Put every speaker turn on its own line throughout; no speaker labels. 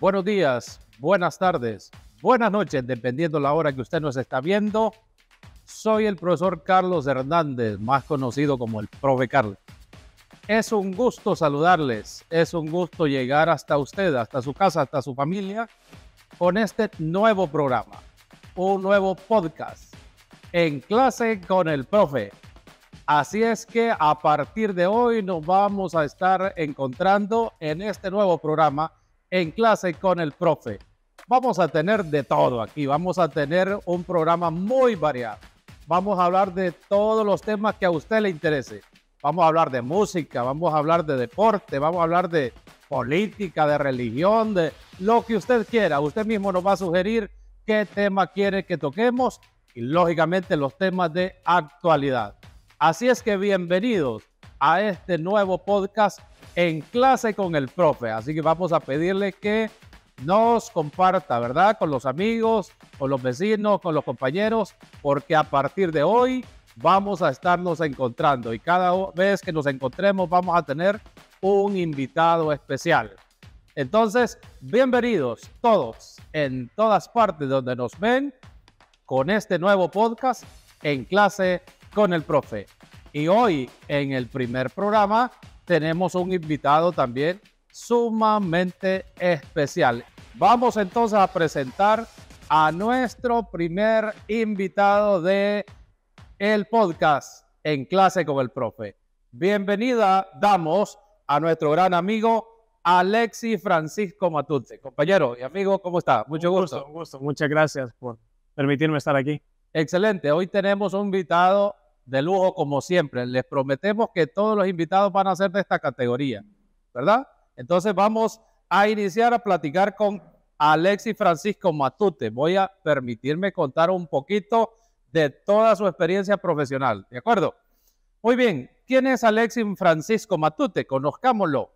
Buenos días, buenas tardes, buenas noches, dependiendo la hora que usted nos está viendo. Soy el profesor Carlos Hernández, más conocido como el profe Carlos. Es un gusto saludarles, es un gusto llegar hasta usted, hasta su casa, hasta su familia, con este nuevo programa, un nuevo podcast, en clase con el profe. Así es que a partir de hoy nos vamos a estar encontrando en este nuevo programa en clase con el profe. Vamos a tener de todo aquí, vamos a tener un programa muy variado. Vamos a hablar de todos los temas que a usted le interese. Vamos a hablar de música, vamos a hablar de deporte, vamos a hablar de política, de religión, de lo que usted quiera. Usted mismo nos va a sugerir qué tema quiere que toquemos y lógicamente los temas de actualidad. Así es que bienvenidos a este nuevo podcast en clase con el profe. Así que vamos a pedirle que nos comparta, ¿verdad? Con los amigos, con los vecinos, con los compañeros, porque a partir de hoy vamos a estarnos encontrando y cada vez que nos encontremos vamos a tener un invitado especial. Entonces, bienvenidos todos en todas partes donde nos ven con este nuevo podcast en clase con el profe. Y hoy en el primer programa tenemos un invitado también sumamente especial. Vamos entonces a presentar a nuestro primer invitado de el podcast en clase con el profe. Bienvenida damos a nuestro gran amigo Alexi Francisco Matute. Compañero y amigo, ¿cómo está? Mucho gusto, gusto. Un gusto. Muchas gracias por permitirme estar aquí. Excelente. Hoy tenemos un invitado de lujo como siempre. Les prometemos que todos los invitados van a ser de esta categoría, ¿verdad? Entonces vamos a iniciar a platicar con Alexis Francisco Matute. Voy a permitirme contar un poquito de toda su experiencia profesional, ¿de acuerdo? Muy bien, ¿quién es Alexis Francisco Matute? Conozcámoslo.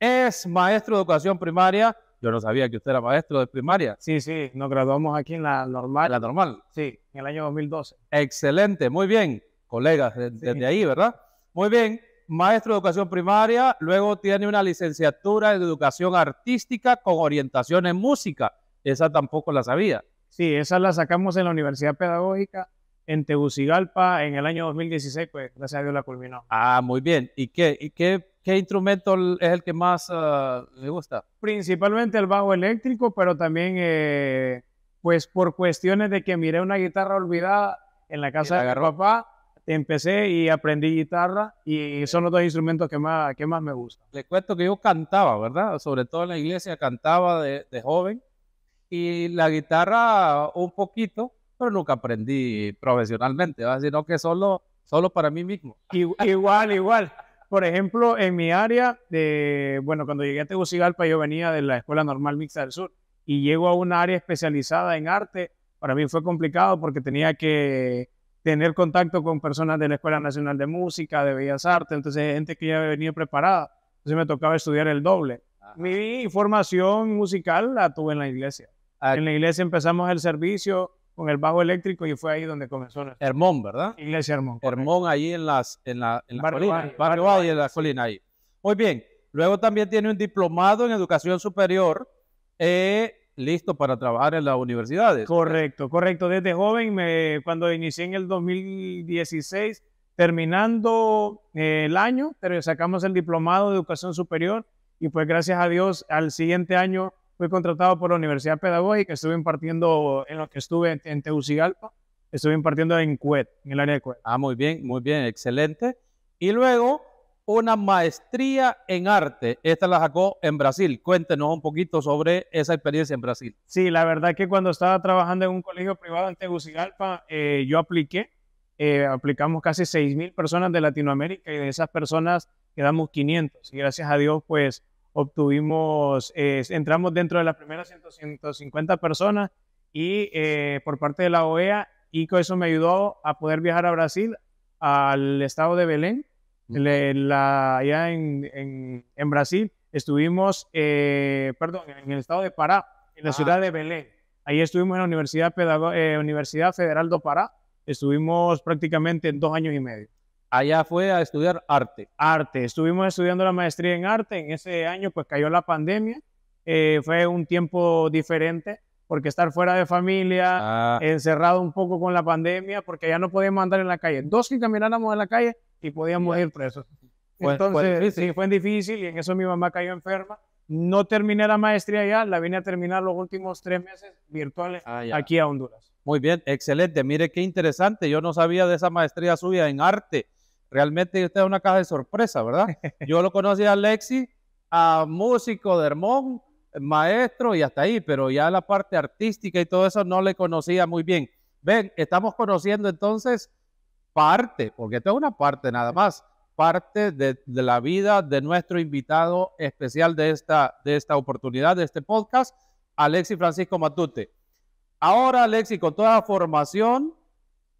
Es maestro de educación primaria yo no sabía que usted era maestro de primaria. Sí, sí, nos graduamos aquí en la normal. la normal. Sí, en el año 2012. Excelente, muy bien, colegas, desde ahí, ¿verdad? Muy bien, maestro de educación primaria, luego tiene una licenciatura en educación artística con
orientación en música. Esa tampoco la sabía. Sí, esa la sacamos en la Universidad Pedagógica en Tegucigalpa en el año 2016, pues gracias a Dios la culminó. Ah, muy bien. ¿Y qué, y qué ¿Qué instrumento es el que más me ah, gusta? Principalmente el bajo eléctrico, pero también, eh, pues por cuestiones de que miré una guitarra olvidada en la casa de papá, empecé y aprendí guitarra y son los dos instrumentos que más, que más me gustan. Le
cuento que yo cantaba, ¿verdad? Sobre todo en la iglesia cantaba de, joven y la guitarra un poquito, pero nunca
aprendí profesionalmente, decir, sino que solo, solo para mí mismo. Igual, igual por ejemplo, en mi área de, bueno, cuando llegué a Tegucigalpa, yo venía de la Escuela Normal Mixta del Sur y llego a una área especializada en arte. Para mí fue complicado porque tenía que tener contacto con personas de la Escuela Nacional de Música, de Bellas Artes, entonces gente que ya había venido preparada. Entonces me tocaba estudiar el doble. Mi formación musical la tuve en la iglesia. Ah, en la iglesia empezamos el servicio con el bajo eléctrico y fue ahí donde comenzó.
Hermón, ¿verdad? Iglesia Hermón. Hermón ahí en las, en la, colina. Valle, en la colina, ahí. Muy bien, luego también tiene un diplomado en educación superior,
eh, listo para trabajar en las universidades. Correcto, correcto. Desde joven, me, cuando inicié en el 2016, terminando eh, el año, pero sacamos el diplomado de educación superior y pues gracias a Dios al siguiente año fui contratado por la Universidad Pedagógica, estuve impartiendo en lo que estuve en Tegucigalpa, estuve impartiendo en CUET, en el área de CUET. Ah, muy bien, muy bien, excelente. Y luego
una maestría en arte. Esta la sacó en Brasil. Cuéntenos un poquito
sobre esa experiencia en Brasil. Sí, la verdad que cuando estaba trabajando en un colegio privado en Tegucigalpa, eh, yo apliqué. Eh, aplicamos casi 6.000 personas de Latinoamérica y de esas personas quedamos 500. Y gracias a Dios, pues obtuvimos, eh, entramos dentro de las primeras 150 personas y eh, por parte de la OEA, y con eso me ayudó a poder viajar a Brasil, al estado de Belén, la, allá en, en, Brasil, estuvimos, eh, perdón, en el estado de Pará, en la ah. ciudad de Belén. Ahí estuvimos en la Universidad, Universidad Federal do Pará, estuvimos prácticamente en dos años y medio allá fue a estudiar arte. Arte, estuvimos estudiando la maestría en arte, en ese año pues cayó la pandemia, eh, fue un tiempo diferente, porque estar fuera de familia, ah. encerrado un poco con la pandemia, porque ya no podíamos andar en la calle. Dos que camináramos en la calle y podíamos ir presos. Fue, Entonces, sí, fue difícil y en eso mi mamá cayó enferma. No terminé la maestría ya, la vine a terminar los últimos tres meses virtuales ah,
aquí a Honduras. Muy bien, excelente. Mire qué interesante. Yo no sabía de esa maestría suya en arte realmente usted es una caja de sorpresa, ¿verdad? Yo lo conocí a Alexi, a músico de Hermón, maestro y hasta ahí, pero ya la parte artística y todo eso no le conocía muy bien. Ven, estamos conociendo entonces parte, porque esto es una parte nada más, parte de, la vida de nuestro invitado especial de esta, de esta oportunidad, de este podcast, Alexi Francisco Matute. Ahora, Alexi, con toda la formación,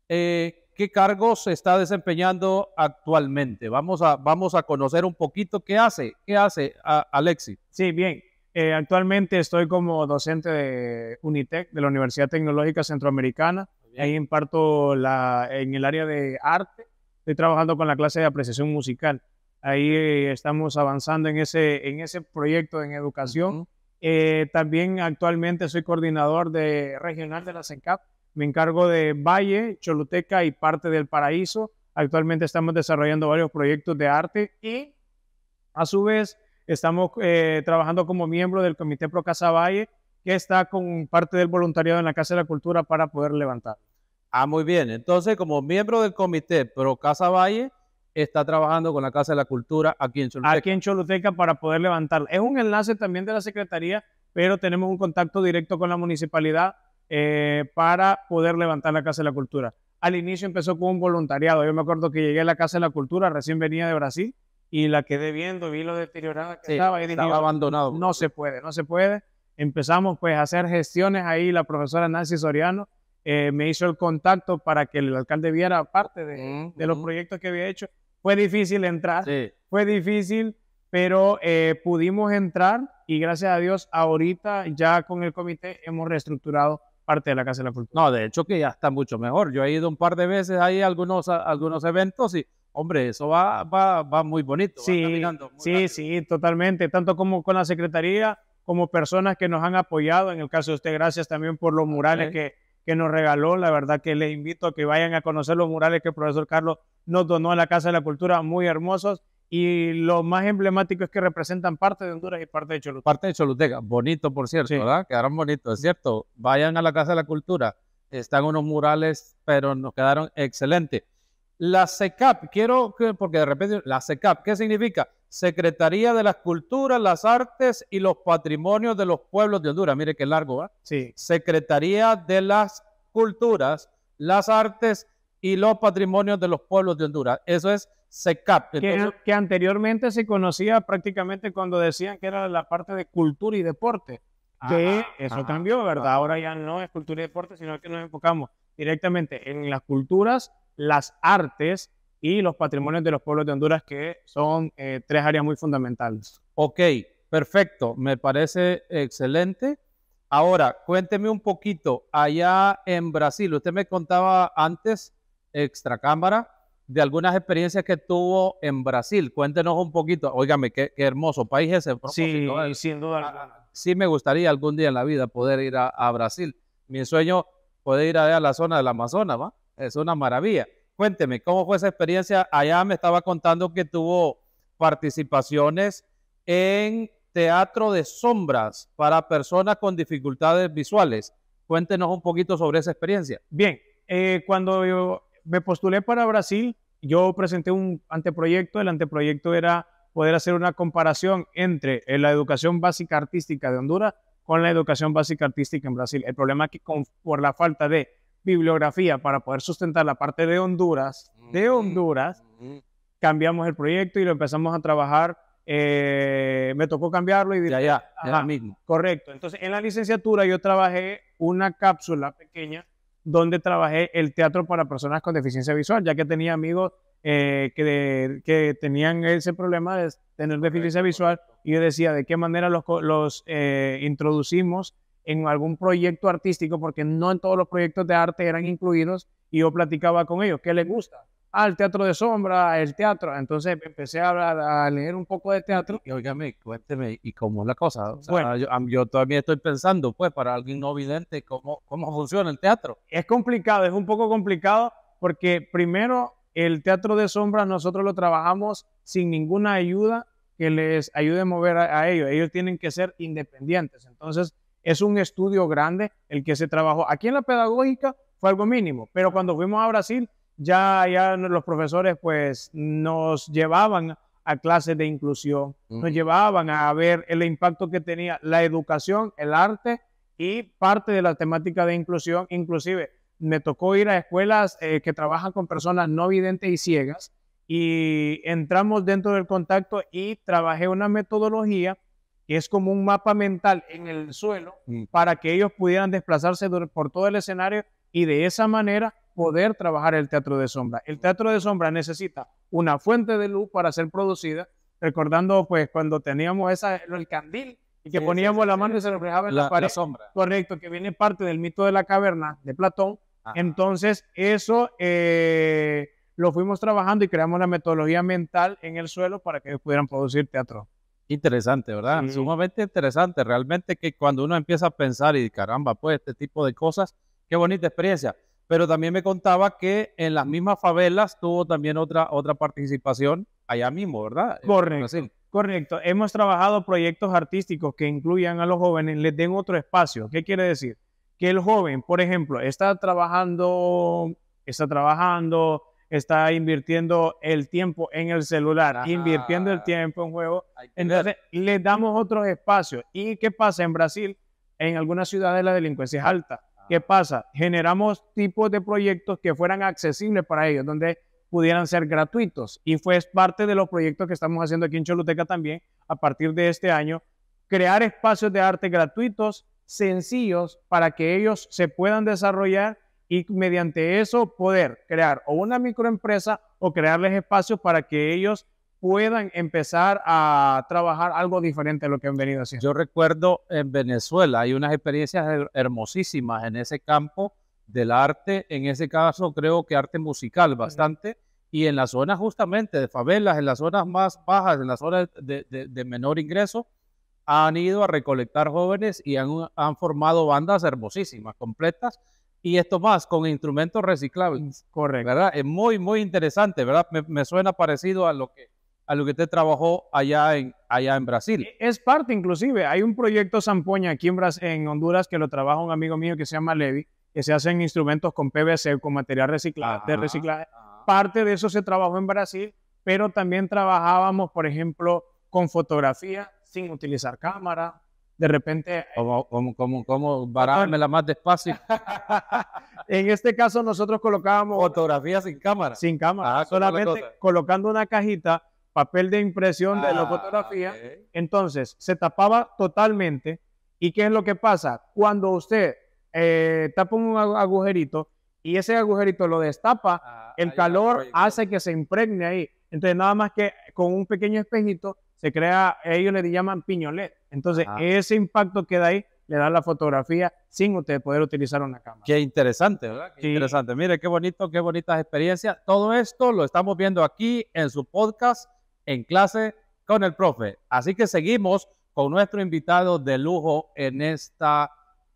eh, qué cargo se está desempeñando actualmente. Vamos a,
vamos a conocer un poquito qué hace, qué hace Alexi. Sí, bien. Eh, actualmente estoy como docente de UNITEC, de la Universidad Tecnológica Centroamericana. Ahí imparto la, en el área de arte. Estoy trabajando con la clase de apreciación musical. Ahí eh, estamos avanzando en ese, en ese proyecto en educación. Eh, también actualmente soy coordinador de regional de la CENCAP, me encargo de Valle, Choluteca y parte del Paraíso. Actualmente estamos desarrollando varios proyectos de arte y a su vez estamos eh, trabajando como miembro del Comité Pro Casa Valle, que está con parte del voluntariado en la Casa de la Cultura para poder levantar.
Ah, muy bien. Entonces, como miembro del Comité Pro Casa Valle, está trabajando con la Casa
de la Cultura aquí en Choluteca. Aquí en Choluteca para poder levantar. Es un enlace también de la Secretaría, pero tenemos un contacto directo con la municipalidad eh, para poder levantar la Casa de la Cultura. Al inicio empezó con un voluntariado. Yo me acuerdo que llegué a la Casa de la Cultura, recién venía de Brasil y la quedé viendo, vi lo deteriorada que estaba. estaba abandonado. No se puede, no se puede. Empezamos pues a hacer gestiones ahí. La profesora Nancy Soriano eh, me hizo el contacto para que el alcalde viera parte de, los proyectos que había hecho. Fue difícil entrar, fue difícil, pero eh, pudimos entrar y gracias a Dios ahorita ya con el comité hemos reestructurado parte de la Casa de la Cultura. No, de hecho que ya está mucho
mejor. Yo he ido un par de veces ahí a algunos, algunos eventos y, hombre, eso va, va,
muy bonito. Sí, sí, totalmente. Tanto como con la Secretaría, como personas que nos han apoyado. En el caso de usted, gracias también por los murales que, que nos regaló. La verdad que les invito a que vayan a conocer los murales que el profesor Carlos nos donó a la Casa de la Cultura, muy hermosos y lo más emblemático es que representan parte de Honduras y parte de Choluteca.
Parte de Choluteca, bonito por cierto, ¿verdad? Quedaron bonitos, es cierto. Vayan a la Casa de la Cultura, están unos murales, pero nos quedaron excelentes. La SECAP, quiero que, porque de repente, la SECAP, ¿qué significa? Secretaría de las Culturas, las Artes y los Patrimonios de los Pueblos de Honduras. Mire qué largo, ¿verdad? Sí. Secretaría de las Culturas,
las Artes y los Patrimonios de los Pueblos de Honduras. Eso es se que, anteriormente se conocía prácticamente cuando decían que era la parte de cultura y deporte, eso cambió, ¿verdad? Ahora ya no es cultura y deporte, sino que nos enfocamos directamente en las culturas, las artes y los patrimonios de los pueblos de Honduras, que son eh, tres áreas muy fundamentales. Ok, perfecto, me parece
excelente. Ahora, cuénteme un poquito, allá en Brasil, usted me contaba antes, extracámara, de algunas experiencias que tuvo en Brasil. Cuéntenos un poquito, óigame, qué, hermoso país ese. Sí, sin duda. sí, me gustaría algún día en la vida poder ir a, Brasil. Mi sueño poder ir allá a la zona del Amazonas, ¿va? Es una maravilla. Cuénteme, ¿cómo fue esa experiencia? Allá me estaba contando que tuvo participaciones en teatro de sombras para
personas con dificultades visuales. Cuéntenos un poquito sobre esa experiencia. Bien, eh, cuando yo me postulé para Brasil, yo presenté un anteproyecto, el anteproyecto era poder hacer una comparación entre eh, la educación básica artística de Honduras con la educación básica artística en Brasil. El problema es que con, por la falta de bibliografía para poder sustentar la parte de Honduras, de Honduras, cambiamos el proyecto y lo empezamos a trabajar. Eh, me tocó cambiarlo y dije, ya, ya, ya mismo. Correcto. Entonces, en la licenciatura yo trabajé una cápsula pequeña donde trabajé el teatro para personas con deficiencia visual, ya que tenía amigos eh, que, tenían ese problema de tener deficiencia visual y yo decía de qué manera los, los eh, introducimos en algún proyecto artístico, porque no en todos los proyectos de arte eran incluidos y yo platicaba con ellos, ¿qué les gusta? ah, teatro de sombra, el teatro. Entonces empecé a, leer un poco de teatro y oígame, cuénteme, ¿y cómo es la cosa? bueno, yo, yo, todavía estoy pensando, pues, para alguien no vidente, ¿cómo, cómo funciona el teatro. Es complicado, es un poco complicado porque primero el teatro de sombra nosotros lo trabajamos sin ninguna ayuda que les ayude a mover a ellos. Ellos tienen que ser independientes. Entonces, es un estudio grande el que se trabajó. Aquí en la pedagógica fue algo mínimo, pero cuando fuimos a Brasil ya, ya los profesores pues nos llevaban a clases de inclusión, nos llevaban a ver el impacto que tenía la educación, el arte y parte de la temática de inclusión. Inclusive me tocó ir a escuelas eh, que trabajan con personas no videntes y ciegas y entramos dentro del contacto y trabajé una metodología que es como un mapa mental en el suelo mm. para que ellos pudieran desplazarse por todo el escenario y de esa manera poder trabajar el teatro de sombra. El teatro de sombra necesita una fuente de luz para ser producida, recordando pues cuando teníamos esa, el candil y que poníamos la mano y se reflejaba en la, pared. sombra. Correcto, que viene parte del mito de la caverna de Platón. Entonces, eso eh, lo fuimos trabajando y creamos la metodología mental en el suelo para que pudieran producir teatro.
Interesante, ¿verdad? Sumamente interesante. Realmente que cuando uno empieza a pensar y caramba, pues este tipo de cosas, qué bonita experiencia pero también me
contaba que en las mismas favelas tuvo también otra, otra participación allá mismo, ¿verdad? Correcto. Correcto. Hemos trabajado proyectos artísticos que incluyan a los jóvenes, les den otro espacio. ¿Qué quiere decir? Que el joven, por ejemplo, está trabajando, está trabajando, está invirtiendo el tiempo en el celular, invirtiendo el tiempo en juegos. Entonces, les damos otro espacio. ¿Y qué pasa en Brasil? En algunas ciudades la delincuencia es alta ¿Qué pasa? Generamos tipos de proyectos que fueran accesibles para ellos, donde pudieran ser gratuitos. Y fue parte de los proyectos que estamos haciendo aquí en Choluteca también, a partir de este año, crear espacios de arte gratuitos, sencillos, para que ellos se puedan desarrollar y mediante eso poder crear o una microempresa o crearles espacios para que ellos puedan empezar a trabajar algo diferente a lo que han venido haciendo. Yo recuerdo en
Venezuela, hay unas experiencias hermosísimas en ese campo del arte, en ese caso creo que arte musical bastante, y en las zonas justamente de favelas, en las zonas más bajas, en las zonas de, menor ingreso, han ido a recolectar jóvenes y han, formado bandas hermosísimas, completas, y esto más, con instrumentos reciclables. Mm, correcto. ¿Verdad? Es muy, muy interesante, ¿verdad? me suena parecido a lo que a lo
que usted trabajó allá en, allá en Brasil. E, es parte, inclusive. Hay un proyecto Zampoña aquí en, Honduras que lo trabaja un amigo mío que se llama Levi, que se hacen instrumentos con PVC, con material reciclado, de Parte de eso se trabajó en Brasil, pero también trabajábamos, por ejemplo, con fotografía sin utilizar cámara. De repente... Eh, ¿Cómo, cómo, cómo, más despacio? en este caso nosotros colocábamos... Fotografía sin cámara. Sin cámara. Ah, solamente colocando una cajita papel de impresión de la ah, fotografía. Entonces, se tapaba totalmente. ¿Y qué es lo que pasa? Cuando usted eh, tapa un agujerito y ese agujerito lo destapa, ah, el calor hace que se impregne ahí. Entonces, nada más que con un pequeño espejito se crea, ellos le llaman piñolet. Entonces, ese impacto que da ahí le da la fotografía sin usted poder utilizar una cámara.
Qué interesante, ¿verdad? Qué interesante. Mire, qué bonito, qué bonitas experiencias. Todo esto lo estamos viendo aquí en su podcast en clase con el profe. Así que seguimos con nuestro invitado de lujo en esta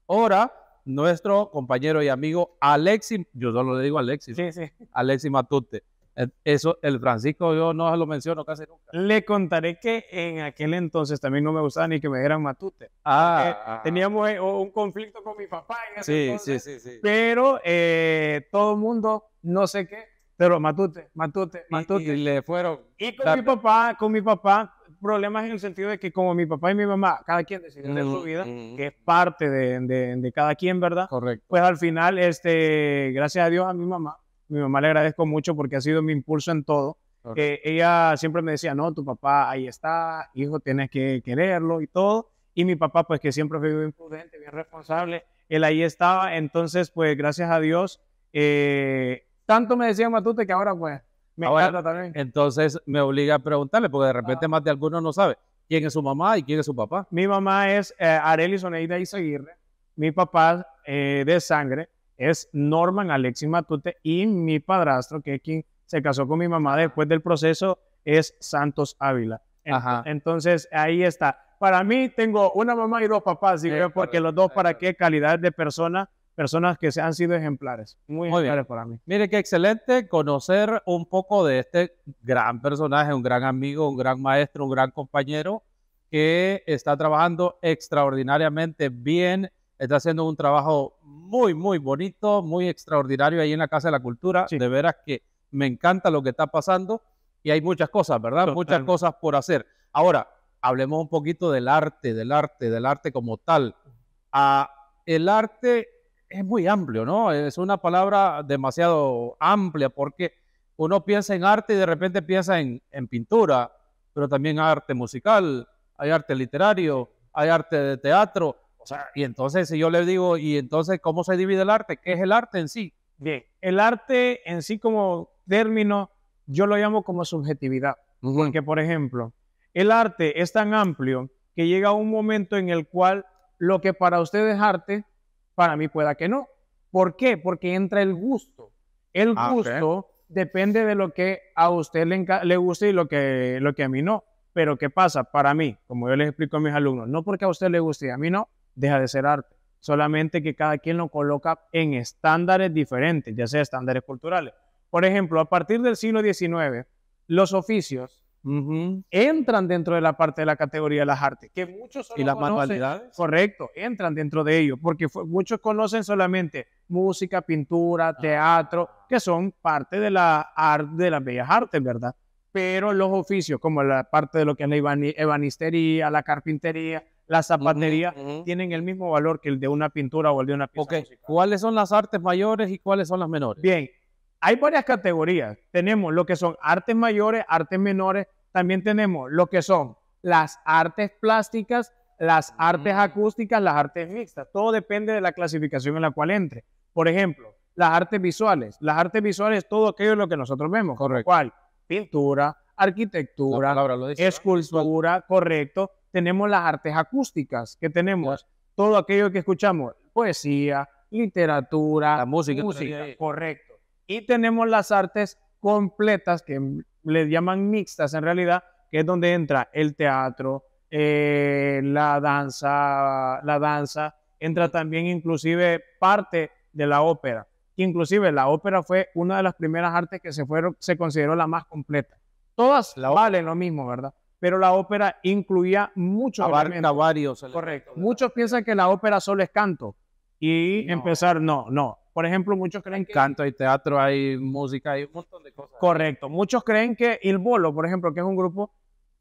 hora, nuestro compañero y amigo Alexis, yo solo le digo Alexis, sí, Alexis Matute. Eh, eso, el Francisco, yo no lo menciono casi nunca.
Le contaré que en aquel entonces también no me gustaba ni que me dieran matute. Ah, ah, ah. teníamos eh, un conflicto con mi papá en ese sí, sí, sí, sí, Pero eh, todo el mundo, no sé qué, pero Matute, Matute, Matute. Y, le fueron. Y con mi papá, con mi papá, problemas en el sentido de que como mi papá y mi mamá, cada quien decide de su vida, que es parte de, de, cada quien, ¿verdad? Correcto. Pues al final, este, gracias a Dios a mi mamá, mi mamá le agradezco mucho porque ha sido mi impulso en todo. Eh, ella siempre me decía, no, tu papá ahí está, hijo, tienes que quererlo y todo. Y mi papá, pues que siempre fue bien prudente, bien responsable, él ahí estaba. Entonces, pues gracias a Dios, eh, tanto me decía Matute que ahora pues me ah, encanta también. Entonces me obliga a preguntarle, porque de repente más de algunos no sabe quién es su mamá y quién es su papá. Mi mamá es eh, Arely Soneida Izaguirre, mi papá eh, de sangre es Norman Alexis Matute y mi padrastro, que es quien se casó con mi mamá después del proceso, es Santos Ávila. Ajá. Entonces ahí está. Para mí tengo una mamá y dos papás, eh, porque los dos para qué calidad de persona personas que se han sido ejemplares, muy, ejemplares para
mí. Mire, qué excelente conocer un poco de este gran personaje, un gran amigo, un gran maestro, un gran compañero que está trabajando extraordinariamente bien, está haciendo un trabajo muy, muy bonito, muy extraordinario ahí en la Casa de la Cultura. De veras que me encanta lo que está pasando y hay muchas cosas, ¿verdad? Muchas cosas por hacer. Ahora, hablemos un poquito del arte, del arte, del arte como tal. Ah, el arte es muy amplio, ¿no? Es una palabra demasiado amplia porque uno piensa en arte y de repente piensa en, pintura, pero también arte musical, hay arte literario, hay arte de teatro. O sea,
y entonces si yo le digo, ¿y entonces cómo se divide el arte? ¿Qué es el arte en sí? Bien, el arte en sí como término, yo lo llamo como subjetividad. Porque, por ejemplo, el arte es tan amplio que llega un momento en el cual lo que para usted es arte, para mí pueda que no. ¿Por qué? Porque entra el gusto. El ah, gusto depende de lo que a usted le, le guste y lo que, lo que a mí no. Pero ¿qué pasa? Para mí, como yo les explico a mis alumnos, no porque a usted le guste y a mí no, deja de ser arte. Solamente que cada quien lo coloca en estándares diferentes, ya sea estándares culturales. Por ejemplo, a partir del siglo XIX, los oficios entran dentro de la parte de la categoría de las artes, que muchos ¿Y las manualidades? Correcto, entran dentro de ello, porque muchos conocen solamente música, pintura, ah. teatro, que son parte de, la arte de las bellas artes, ¿verdad? Pero los oficios, como la parte de lo que es la ebanistería, la carpintería, la zapatería tienen el mismo valor que el de una pintura o el de una pieza ¿Cuáles son las artes mayores y cuáles son las menores? Bien, hay varias categorías. Tenemos lo que son artes mayores, artes menores, también tenemos lo que son las artes plásticas, las artes acústicas, las artes mixtas. Todo depende de la clasificación en la cual entre. Por ejemplo, las artes visuales. Las artes visuales todo aquello lo que nosotros vemos. Correcto. ¿Cuál? pintura, arquitectura, escultura, correcto. Tenemos las artes acústicas, que tenemos todo aquello que escuchamos, poesía, literatura, la música eh, correcto. Y tenemos las artes completas, que le llaman mixtas en realidad, que es donde entra el teatro, eh, la danza, la danza, entra también inclusive parte de la ópera. Inclusive la ópera fue una de las primeras artes que se, fueron, se consideró la más completa. Todas valen lo mismo, ¿verdad? Pero la ópera incluía muchos Abarca varios. Correcto. Muchos piensan que la ópera solo es canto y empezar, no, no. Por ejemplo, muchos creen que... Canto, hay teatro, hay música, hay un montón de cosas. Correcto. Muchos creen que el Bolo, por ejemplo, que es un grupo,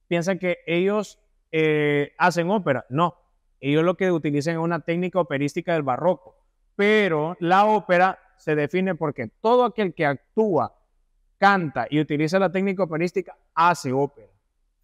piensa que ellos eh, hacen ópera. No, ellos lo que utilizan es una técnica operística del barroco. Pero la ópera se define porque todo aquel que actúa, canta y utiliza la técnica operística hace ópera.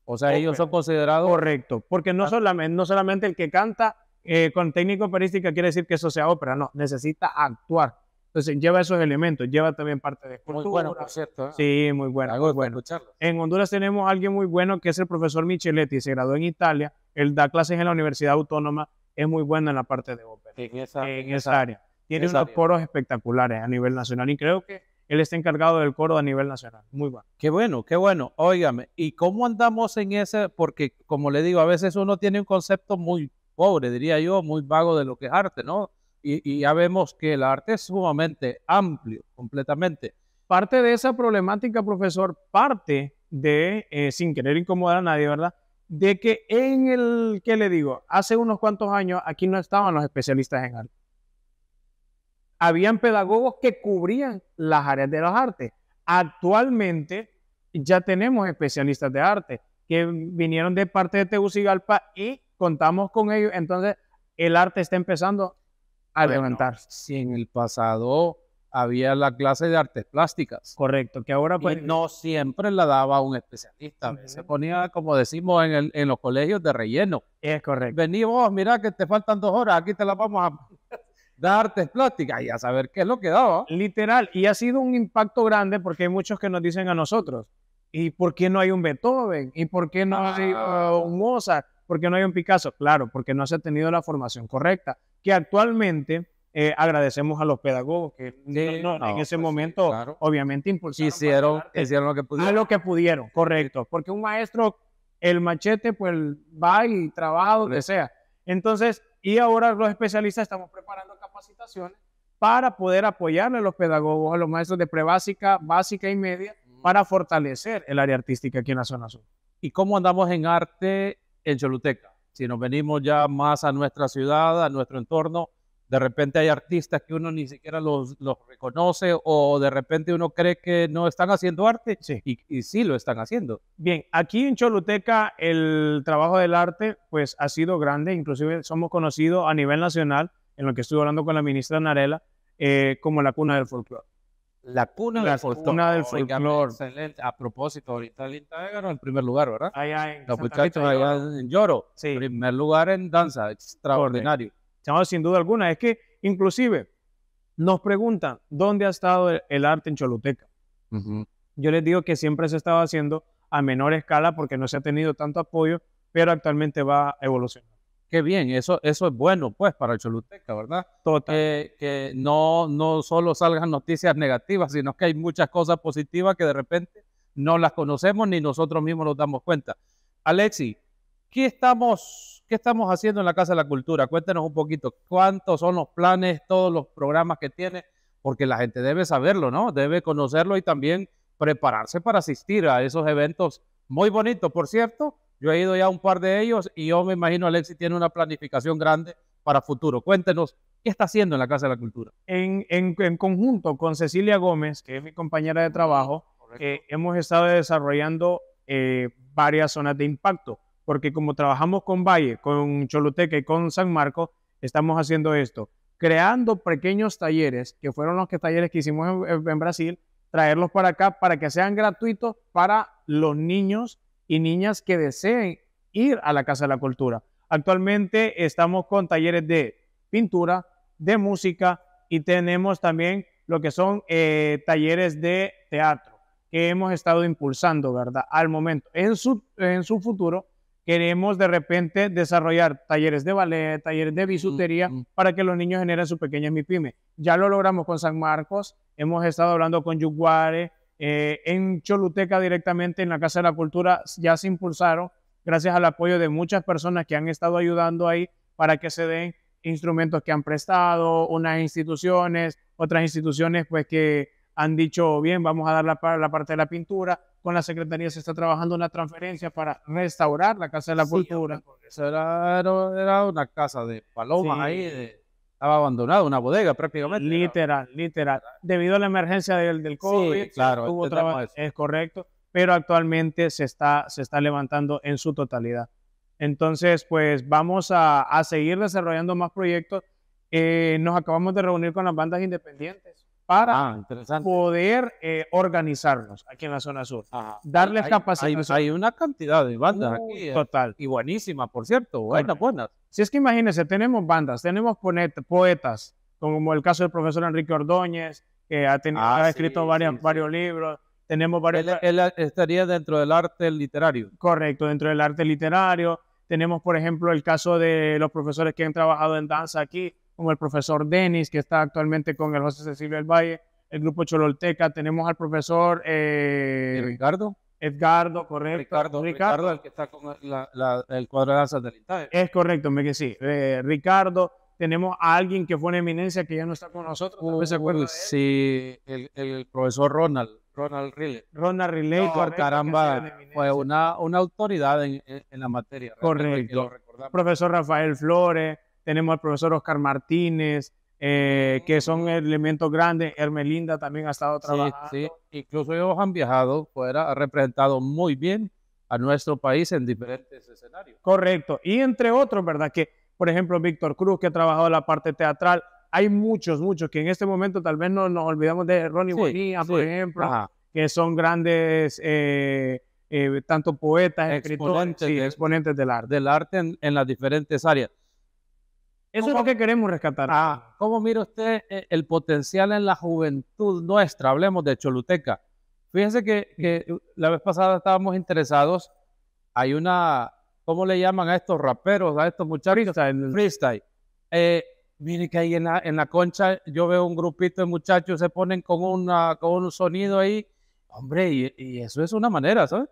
O sea, ellos son considerados... Correcto, porque no, solamente, no solamente el que canta eh, con técnica operística quiere decir que eso sea ópera, no, necesita actuar. Entonces lleva esos elementos, lleva también parte de cultura. Muy bueno, por cierto. ¿eh? Sí, muy bueno. Algo bueno. En Honduras tenemos a alguien muy bueno que es el profesor Micheletti, se graduó en Italia, él da clases en la Universidad Autónoma, es muy bueno en la parte de ópera. En esa, esa, área. Tiene unos coros espectaculares a nivel nacional y creo que él está encargado del coro a nivel nacional. Muy bueno. Qué bueno, qué bueno. Óigame, ¿y cómo andamos
en ese? Porque, como le digo, a veces uno tiene un concepto muy pobre, diría yo, muy vago de lo que es arte, ¿no? y, ya vemos que el arte es sumamente amplio, completamente.
Parte de esa problemática, profesor, parte de, eh, sin querer incomodar a nadie, ¿verdad? De que en el, ¿qué le digo? Hace unos cuantos años aquí no estaban los especialistas en arte. Habían pedagogos que cubrían las áreas de los artes. Actualmente ya tenemos especialistas de arte que vinieron de parte de Tegucigalpa y contamos con ellos. Entonces, el arte está empezando a levantar. Si en el pasado había la clase de
artes plásticas. Correcto, que ahora pues... no siempre la daba un especialista, se ponía, como decimos, en, en, los colegios de relleno. Es correcto. Vení vos, mira que te faltan dos horas,
aquí te las vamos a dar artes plásticas y a saber qué es lo que daba. Literal, y ha sido un impacto grande porque hay muchos que nos dicen a nosotros, ¿y por qué no hay un Beethoven? ¿Y por qué no hay ah. eh, un Mozart? ¿Por qué no hay un Picasso? Claro, porque no se ha tenido la formación correcta que actualmente eh, agradecemos a los pedagogos que en ese pues momento obviamente impulsaron. Hicieron, lo que pudieron. lo que pudieron, correcto. Porque un maestro, el machete, pues va y trabaja donde sea. Entonces, y ahora los especialistas estamos preparando capacitaciones para poder apoyarle a los pedagogos, a los maestros de prebásica, básica y media, mm. para fortalecer el área artística aquí en la zona sur. ¿Y
cómo andamos en arte en Choluteca? Si nos venimos ya más a nuestra ciudad, a nuestro entorno, de repente hay artistas que uno ni siquiera los, reconoce o de repente uno cree que no están haciendo arte Y, sí lo están haciendo.
Bien, aquí en Choluteca el trabajo del arte pues ha sido grande, inclusive somos conocidos a nivel nacional, en lo que estuve hablando con la ministra Narela, eh, como la cuna del folclore. La cuna, del folclore.
Excelente. A propósito, ahorita el ganó el
primer lugar, ¿verdad? Allá en Los en Lloro. Sí. Primer lugar en danza, extraordinario. No, sin duda alguna. Es que, inclusive, nos preguntan, ¿dónde ha estado el, arte en Choluteca? Yo les digo que siempre se estaba haciendo a menor escala porque no se ha tenido tanto apoyo, pero actualmente va evolucionando qué bien, eso, eso es bueno pues
para el Choluteca, ¿verdad? Total. Eh, que no, no solo salgan noticias negativas, sino que hay muchas cosas positivas que de repente no las conocemos ni nosotros mismos nos damos cuenta. Alexi, ¿qué estamos, qué estamos haciendo en la Casa de la Cultura? Cuéntenos un poquito, ¿cuántos son los planes, todos los programas que tiene? Porque la gente debe saberlo, ¿no? Debe conocerlo y también prepararse para asistir a esos eventos muy bonitos, por cierto, yo he ido ya a un par de ellos y yo me imagino Alexis tiene una planificación grande para futuro. Cuéntenos, ¿qué
está haciendo en la Casa de la Cultura? En, conjunto con Cecilia Gómez, que es mi compañera de trabajo, eh, hemos estado desarrollando eh, varias zonas de impacto, porque como trabajamos con Valle, con Choluteca y con San Marcos, estamos haciendo esto, creando pequeños talleres, que fueron los que talleres que hicimos en, en Brasil, traerlos para acá para que sean gratuitos para los niños y niñas que deseen ir a la Casa de la Cultura. Actualmente estamos con talleres de pintura, de música y tenemos también lo que son eh, talleres de teatro que hemos estado impulsando, ¿verdad? Al momento. En su, en su futuro queremos de repente desarrollar talleres de ballet, talleres de bisutería para que los niños generen su pequeña MIPYME. Ya lo logramos con San Marcos, hemos estado hablando con Yuguare, eh, en Choluteca directamente, en la Casa de la Cultura, ya se impulsaron, gracias al apoyo de muchas personas que han estado ayudando ahí para que se den instrumentos que han prestado, unas instituciones, otras instituciones pues que han dicho, bien, vamos a dar la, parte de la pintura, con la Secretaría se está trabajando una transferencia para restaurar la Casa de la Cultura. era, una casa de palomas ahí, de estaba abandonado, una bodega prácticamente. Literal, literal. Debido a la emergencia del, COVID, es correcto, pero actualmente se está, se está levantando en su totalidad. Entonces, pues vamos a, seguir desarrollando más proyectos. Eh, nos acabamos de reunir con las bandas independientes para ah, poder eh, organizarnos aquí en la zona sur. Ah, Darles hay, Hay, una cantidad de bandas aquí. Eh, total. Y buenísimas, por cierto. Buenas, buenas. Si es que imagínense, tenemos bandas, tenemos poetas, como el caso del profesor Enrique Ordóñez, que ha, tenido, ah, ha escrito varios libros. Tenemos varios. él estaría dentro del arte literario. Correcto, dentro del arte literario. Tenemos, por ejemplo, el caso de los profesores que han trabajado en danza aquí como el profesor Denis, que está actualmente con el José Cecilio del Valle, el grupo Chololteca, tenemos al profesor... Eh, Ricardo. Edgardo, correcto. Ricardo, el que está con el cuadro de del Es correcto, me que sí. Eh, Ricardo, tenemos a alguien que fue una eminencia que ya no está con nosotros. ¿Cómo se
Sí, el, profesor Ronald, Ronald Riley.
Ronald Riley, caramba, fue una, una autoridad en, en la materia. Correcto. Profesor Rafael Flores, tenemos al profesor Oscar Martínez, eh, que son mm. elementos grandes. Hermelinda también ha estado trabajando. Sí, Incluso ellos han viajado fuera, ha representado muy bien a nuestro país en diferentes escenarios. Correcto. Y entre otros, ¿verdad? Que, por ejemplo, Víctor Cruz, que ha trabajado la parte teatral. Hay muchos, muchos que en este momento tal vez no nos olvidamos de Ronnie Bonilla, por ejemplo, que son grandes. Eh, eh, tanto poetas, escritores, exponentes del arte. Del arte en, las diferentes áreas. Eso es lo que
queremos rescatar. Ah, ¿Cómo mira usted eh, el potencial en la juventud nuestra? Hablemos de Choluteca. Fíjense que, la vez pasada estábamos interesados. Hay una, ¿cómo le llaman a estos raperos, a estos muchachos? en Freestyle. Eh, que ahí en la, concha yo veo un grupito de muchachos, se ponen con, una, con
un sonido ahí. Hombre, y, y eso es una manera, ¿sabes?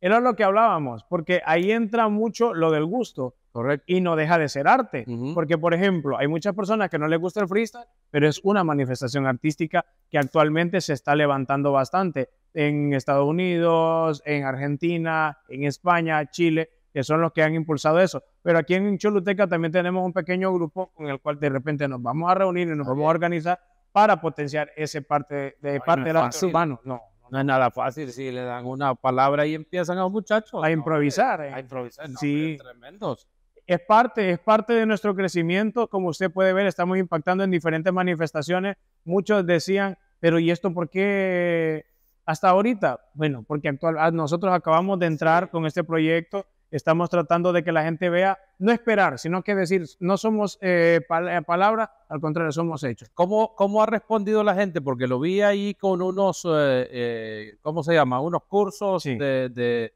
Era lo que hablábamos, porque ahí entra mucho lo del gusto. Correcto. Y no deja de ser arte. Porque, por ejemplo, hay muchas personas que no les gusta el freestyle, pero es una manifestación artística que actualmente se está levantando bastante en Estados Unidos, en Argentina, en España, Chile, que son los que han impulsado eso. Pero aquí en Choluteca también tenemos un pequeño grupo con el cual de repente nos vamos a reunir y nos vamos a organizar para potenciar ese parte de parte la humano. No, no es nada fácil si le dan una palabra y empiezan a los muchachos a improvisar. Eh. A improvisar, sí. Tremendos es parte, es parte de nuestro crecimiento. Como usted puede ver, estamos impactando en diferentes manifestaciones. Muchos decían, pero ¿y esto por qué hasta ahorita? Bueno, porque ah, nosotros acabamos de entrar con este proyecto. Estamos tratando de que la gente vea, no esperar, sino que decir, no somos eh, eh, palabras, al contrario, somos hechos. ¿Cómo, ha respondido la gente? Porque lo vi ahí con
unos, eh, ¿cómo se llama? Unos cursos de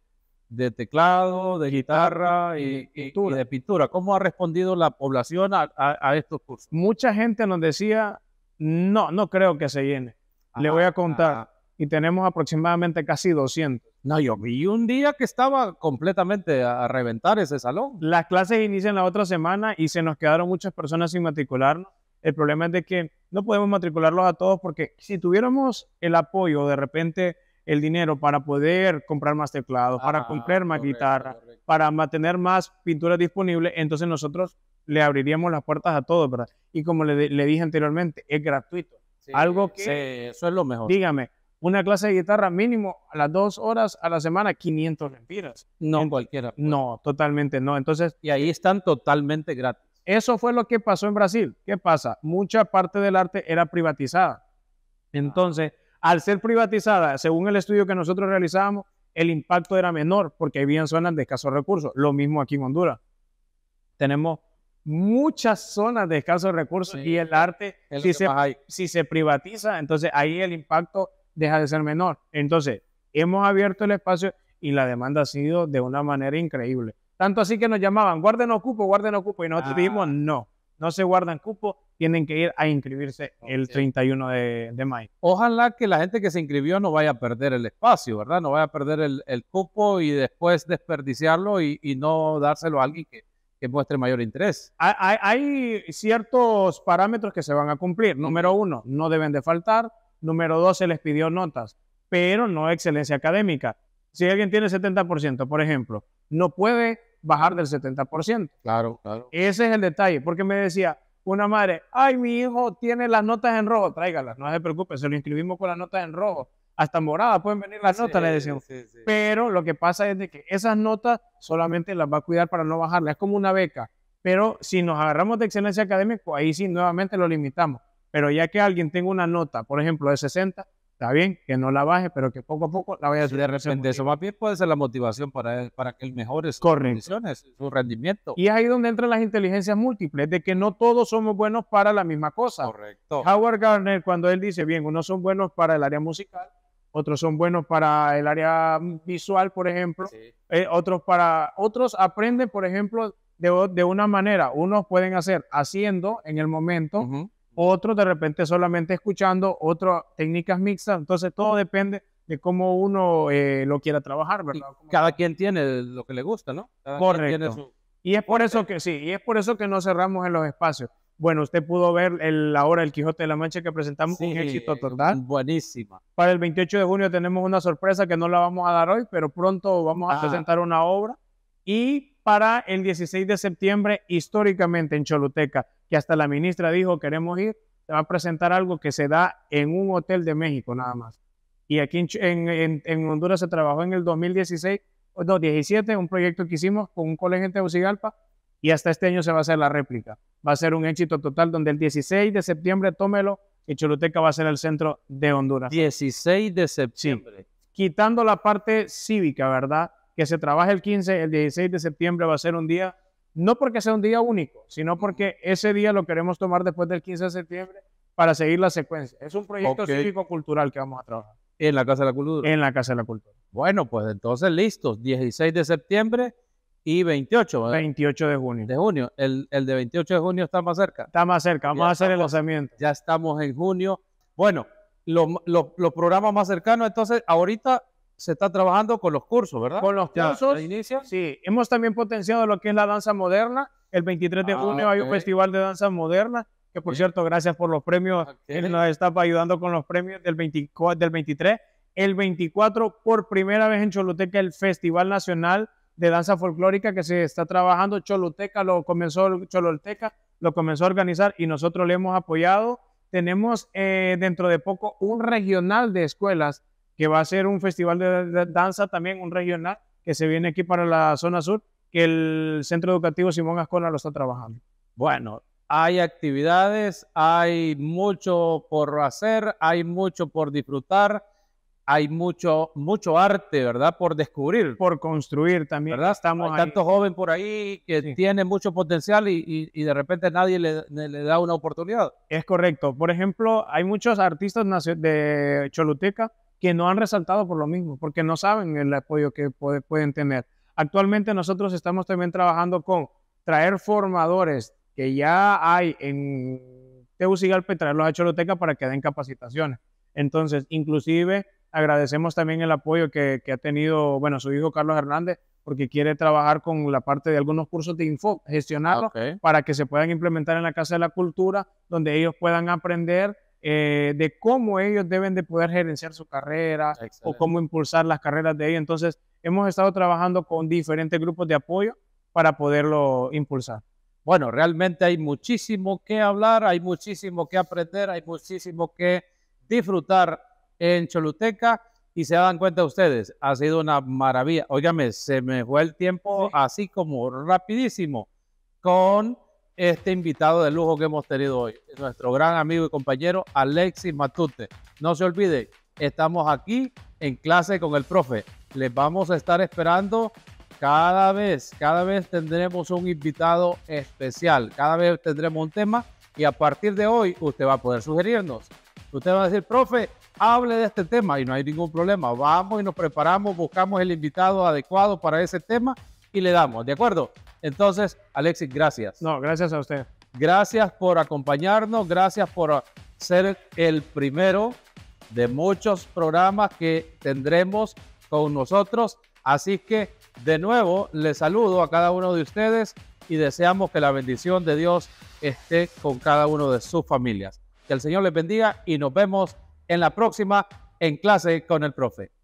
de
teclado, de guitarra y, de pintura. ¿Cómo ha respondido la población a, estos cursos? Mucha gente nos decía, no, no creo que se llene. Le voy a contar. Y tenemos aproximadamente casi 200. No, yo vi un día que estaba completamente a, reventar ese salón. Las clases inician la otra semana y se nos quedaron muchas personas sin matricularnos. El problema es de que no podemos matricularlos a todos porque si tuviéramos el apoyo de repente el dinero para poder comprar más teclados, para ah, comprar más guitarras, guitarra, para mantener más pintura disponible entonces nosotros le abriríamos las puertas a todos, ¿verdad? Y como le, dije anteriormente, es gratuito. Algo que... eso es lo mejor. Dígame, una clase de guitarra mínimo a las dos horas a la semana, 500 lempiras. No en, cualquiera. Pues. No, totalmente no. Entonces... Y ahí están totalmente gratis. Eso fue lo que pasó en Brasil. ¿Qué pasa? Mucha parte del arte era privatizada. Entonces... Al ser privatizada, según el estudio que nosotros realizamos, el impacto era menor porque había zonas de escasos recursos. Lo mismo aquí en Honduras. Tenemos muchas zonas de escasos recursos y el arte, si se, privatiza, entonces ahí el impacto deja de ser menor. Entonces, hemos abierto el espacio y la demanda ha sido de una manera increíble. Tanto así que nos llamaban, guarden, ocupo, guarden, cupo, y nosotros ah. dijimos no no se guardan cupo, tienen que ir a inscribirse el 31 de, mayo. Ojalá que la
gente que se inscribió no vaya a perder el espacio, ¿verdad? No vaya a perder el, cupo y después desperdiciarlo
y, no dárselo a alguien que, muestre mayor interés. Hay, hay, ciertos parámetros que se van a cumplir. Número uno, no deben de faltar. Número dos, se les pidió notas, pero no excelencia académica. Si alguien tiene 70%, por ejemplo, no puede bajar del 70%. Claro, claro. Ese es el detalle, porque me decía una madre, ay, mi hijo tiene las notas en rojo, tráigalas, no se preocupe, se lo inscribimos con las notas en rojo. Hasta morada pueden venir las notas, le decimos. Pero lo que pasa es que esas notas solamente las va a cuidar para no bajarlas, es como una beca. Pero si nos agarramos de excelencia académica, ahí sí nuevamente lo limitamos. Pero ya que alguien tenga una nota, por ejemplo, de 60, Está bien, que no la baje, pero que poco a poco la vaya a De repente, eso más bien puede ser la motivación para, para que él mejore sus condiciones, su rendimiento. Y es ahí donde entran las inteligencias múltiples, de que no todos somos buenos para la misma cosa. Correcto. Howard Gardner, cuando él dice, bien, unos son buenos para el área musical, otros son buenos para el área visual, por ejemplo, eh, otros para otros aprenden, por ejemplo, de, una manera, unos pueden hacer haciendo en el momento, otro de repente solamente escuchando, otras técnicas mixtas, entonces todo depende de cómo uno eh, lo quiera trabajar, ¿verdad? cada quien tiene lo que le gusta, ¿no?
Cada Correcto. Tiene su...
Y es por eso que sí, y es por eso que no cerramos en los espacios. Bueno, usted pudo ver la ahora el Quijote de la Mancha que presentamos, un éxito total. Buenísima. Para el 28 de junio tenemos una sorpresa que no la vamos a dar hoy, pero pronto vamos a ah. presentar una obra y para el 16 de septiembre históricamente en Choluteca, que hasta la ministra dijo queremos ir, se va a presentar algo que se da en un hotel de México nada más. Y aquí en, Honduras se trabajó en el 2016, 2017, un proyecto que hicimos con un colegio en Tegucigalpa y hasta este año se va a hacer la réplica. Va a ser un éxito total donde el 16 de septiembre, tómelo, y Choluteca va a ser el centro de Honduras. 16 de septiembre. Quitando la parte cívica, ¿verdad? que se trabaje el 15, el 16 de septiembre va a ser un día, no porque sea un día único, sino porque ese día lo queremos tomar después del 15 de septiembre para seguir la secuencia. Es un proyecto cívico-cultural que vamos a trabajar.
¿En la Casa de la Cultura? En la Casa de la Cultura. Bueno, pues entonces listos, 16 de septiembre y 28. ¿verdad? 28 de junio. De junio. El, de 28 de junio está más cerca. Está más cerca, vamos a hacer el lanzamiento. Ya estamos en junio. Bueno, los programas
más cercanos, entonces ahorita se está trabajando con los cursos, ¿verdad? Con los cursos. Sí, hemos también potenciado lo que es la danza moderna. El 23 de ah, junio hay un festival de danza moderna, que por cierto, gracias por los premios. Él nos está ayudando con los premios del, 24, del 23. El 24, por primera vez en Choluteca, el Festival Nacional de Danza Folclórica que se está trabajando. Choluteca lo comenzó, Choluteca lo comenzó a organizar y nosotros le hemos apoyado. Tenemos eh, dentro de poco un regional de escuelas que va a ser un festival de danza también, un regional, que se viene aquí para la zona sur, que el Centro Educativo Simón Ascona lo está trabajando.
Bueno, hay actividades, hay mucho por hacer, hay mucho por disfrutar, hay mucho, mucho arte, ¿verdad? Por descubrir. Por construir también. ¿Verdad?
Estamos hay tanto joven por ahí que tiene mucho potencial y, y, de repente nadie le, le, da una oportunidad. Es correcto. Por ejemplo, hay muchos artistas de Choluteca que no han resaltado por lo mismo, porque no saben el apoyo que pueden tener. Actualmente nosotros estamos también trabajando con traer formadores que ya hay en Tegucigalpa y traerlos a Choloteca para que den capacitaciones. Entonces, inclusive agradecemos también el apoyo que, ha tenido, bueno, su hijo Carlos Hernández, porque quiere trabajar con la parte de algunos cursos de info, gestionarlos para que se puedan implementar en la Casa de la Cultura, donde ellos puedan aprender eh, de cómo ellos deben de poder gerenciar su carrera o cómo impulsar las carreras de ellos. Entonces, hemos estado trabajando con diferentes grupos de apoyo para poderlo impulsar. Bueno, realmente hay muchísimo
que hablar, hay muchísimo que aprender, hay muchísimo que disfrutar en Choluteca y se dan cuenta ustedes, ha sido una maravilla. Óigame, se me fue el tiempo así como rapidísimo con este invitado de lujo que hemos tenido hoy, nuestro gran amigo y compañero Alexis Matute. No se olvide, estamos aquí en clase con el profe. Les vamos a estar esperando cada vez, cada vez tendremos un invitado especial, cada vez tendremos un tema y a partir de hoy usted va a poder sugerirnos. Usted va a decir, profe, hable de este tema y no hay ningún problema. Vamos y nos preparamos, buscamos el invitado adecuado para ese tema y le damos, ¿de acuerdo? Entonces, Alexis, gracias. No, gracias a usted. Gracias por acompañarnos, gracias por ser el primero de muchos programas que tendremos con nosotros. Así que, de nuevo, les saludo a cada uno de ustedes y deseamos que la bendición de Dios esté con cada uno de sus familias. Que el Señor les bendiga y nos vemos en la próxima en clase con el profe.